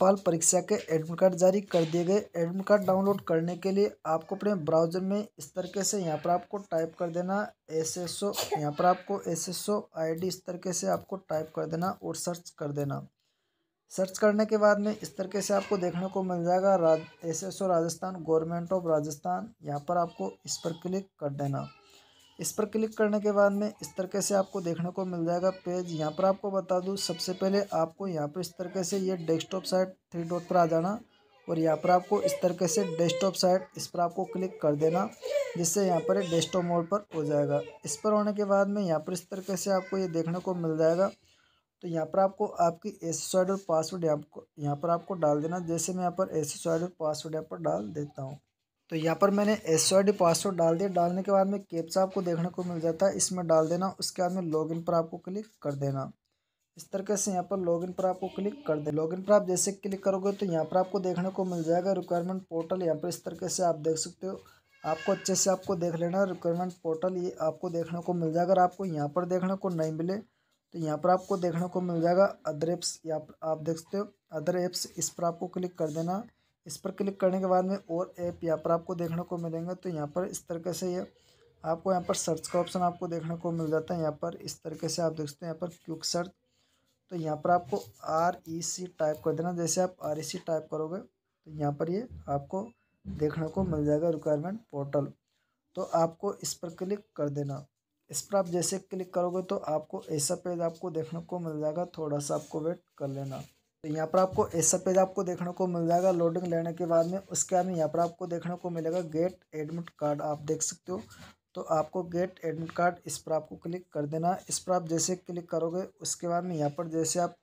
पाल परीक्षा के admit card जारी कर दिए गए एडमिट कार्ड डाउनलोड करने के लिए आपको अपने ब्राउजर में इस तरीके से यहाँ पर आपको टाइप कर देना एस एस ओ यहाँ पर आपको S S O I D इस तरीके से आपको टाइप कर देना और सर्च कर देना सर्च करने के बाद में इस तरीके से आपको देखने को मिल जाएगा S S O Rajasthan government of Rajasthan यहाँ पर आपको इस पर क्लिक कर देना इस पर क्लिक करने के बाद में इस तरीके से आपको देखने को मिल जाएगा पेज यहाँ पर आपको बता दूँ सबसे पहले आपको यहाँ पर इस तरीके से ये डेस्कटॉप साइट थ्री डॉट पर आ जाना और यहाँ पर आपको इस तरीके से डेस्कटॉप साइट इस पर आपको क्लिक कर देना जिससे यहाँ पर डेस्कटॉप मोड पर हो जाएगा इस पर होने के बाद में यहाँ पर इस तरीके से आपको ये देखने को मिल जाएगा तो यहाँ पर आपको आपकी एसोसाइड और पासवर्ड यहाँ पर आपको डाल देना जैसे मैं यहाँ पर एसोसाइड और पासवर्ड यहाँ पर डाल देता हूँ तो यहाँ पर मैंने एस पासवर्ड डाल दिया डालने के बाद में कैप्चा आपको देखने को मिल जाता है इसमें डाल देना उसके बाद में लॉगिन पर आपको क्लिक कर देना इस तरीके से यहाँ पर लॉगिन पर आपको क्लिक कर दे लॉगिन पर आप जैसे क्लिक करोगे तो यहाँ पर आपको देखने को मिल जाएगा रिक्वायरमेंट पोर्टल यहाँ पर इस तरीके से आप देख सकते हो आपको अच्छे से आपको देख लेना रिक्वायरमेंट पोर्टल ये आपको देखने को मिल जाएगा अगर आपको यहाँ पर देखने को नहीं मिले तो यहाँ पर आपको देखने को मिल जाएगा अदर एप्स यहाँ पर आप देख सकते हो अदर एप्स इस पर आपको क्लिक कर देना इस पर क्लिक करने के बाद में और ऐप यहाँ पर आपको देखने को मिलेंगे तो यहाँ पर इस तरीके से ये आपको यहाँ पर सर्च का ऑप्शन आपको देखने को मिल जाता है यहाँ पर इस तरीके से आप देख सकते हैं यहाँ पर क्यूक सर्च तो यहाँ पर आपको आर ई सी टाइप कर देना जैसे आप आर ई सी टाइप करोगे तो यहाँ पर ये आपको देखने को मिल जाएगा रिक्वायरमेंट पोर्टल तो आपको इस पर क्लिक कर देना इस पर आप जैसे क्लिक करोगे तो आपको ऐसा पेज आपको देखने को मिल जाएगा थोड़ा सा आपको वेट कर लेना तो यहाँ पर आपको ऐसा पेज आपको देखने को मिल जाएगा लोडिंग लेने के बाद में उसके बाद में यहाँ पर आपको देखने को मिलेगा गेट एडमिट कार्ड आप देख सकते हो तो आपको गेट एडमिट कार्ड इस पर आपको क्लिक कर देना इस पर आप जैसे क्लिक करोगे उसके बाद में यहाँ पर जैसे आप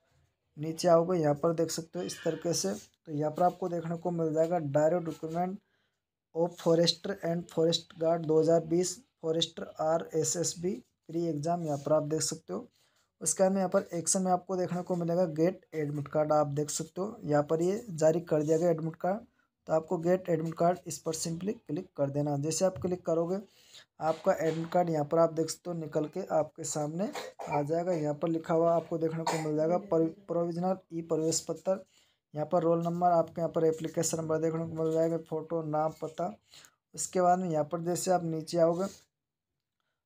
नीचे आओगे यहाँ पर देख सकते हो इस तरीके से तो यहाँ पर आपको देखने को मिल जाएगा डायरो document of forester and forest guard बीस forester R S S B pre exam यहाँ पर आप देख सकते हो उसके बाद में यहाँ पर एक्शन में आपको देखने को मिलेगा गेट एडमिट कार्ड आप देख सकते हो यहाँ पर ये जारी कर दिया गया एडमिट कार्ड तो आपको गेट एडमिट कार्ड इस पर सिंपली क्लिक कर देना जैसे आप क्लिक करोगे आपका एडमिट कार्ड यहाँ पर आप देख सकते हो निकल के आपके सामने आ जाएगा यहाँ पर लिखा हुआ आपको देखने को मिल जाएगा प्रोविजनल ई प्रवेश पत्र यहाँ पर रोल नंबर आपके यहाँ पर एप्लीकेशन नंबर देखने को मिल जाएगा फोटो नाम पता उसके बाद में यहाँ पर जैसे आप नीचे आओगे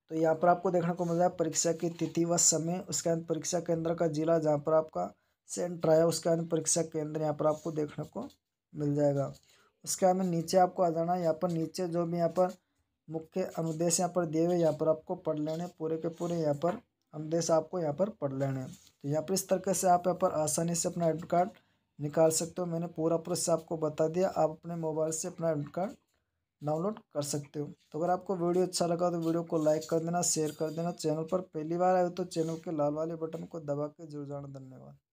तो यहाँ पर आपको देखने को मिल रहा है परीक्षा की तिथि व समय उसके अंदर परीक्षा केंद्र का जिला जहाँ पर आपका सेंटर है उसके अंदर परीक्षा केंद्र यहाँ पर आपको देखने को मिल जाएगा उसके बाद में नीचे आपको आ जाना यहाँ पर नीचे जो भी यहाँ पर मुख्य अनुदेश यहाँ पर दिए हुए यहाँ पर आपको पढ़ लेने पूरे के पूरे यहाँ पर अनुदेश आपको यहाँ पर पढ़ लेने तो यहाँ पर इस तरीके से आप यहाँ पर आसानी से अपना एडमिट कार्ड निकाल सकते हो मैंने पूरा प्रोसेस आपको बता दिया आप अपने मोबाइल से अपना एडमिट कार्ड डाउनलोड कर सकते हो तो अगर आपको वीडियो अच्छा लगा तो वीडियो को लाइक कर देना शेयर कर देना चैनल पर पहली बार आए हो तो चैनल के लाल वाले बटन को दबा के जरूर जाना धन्यवाद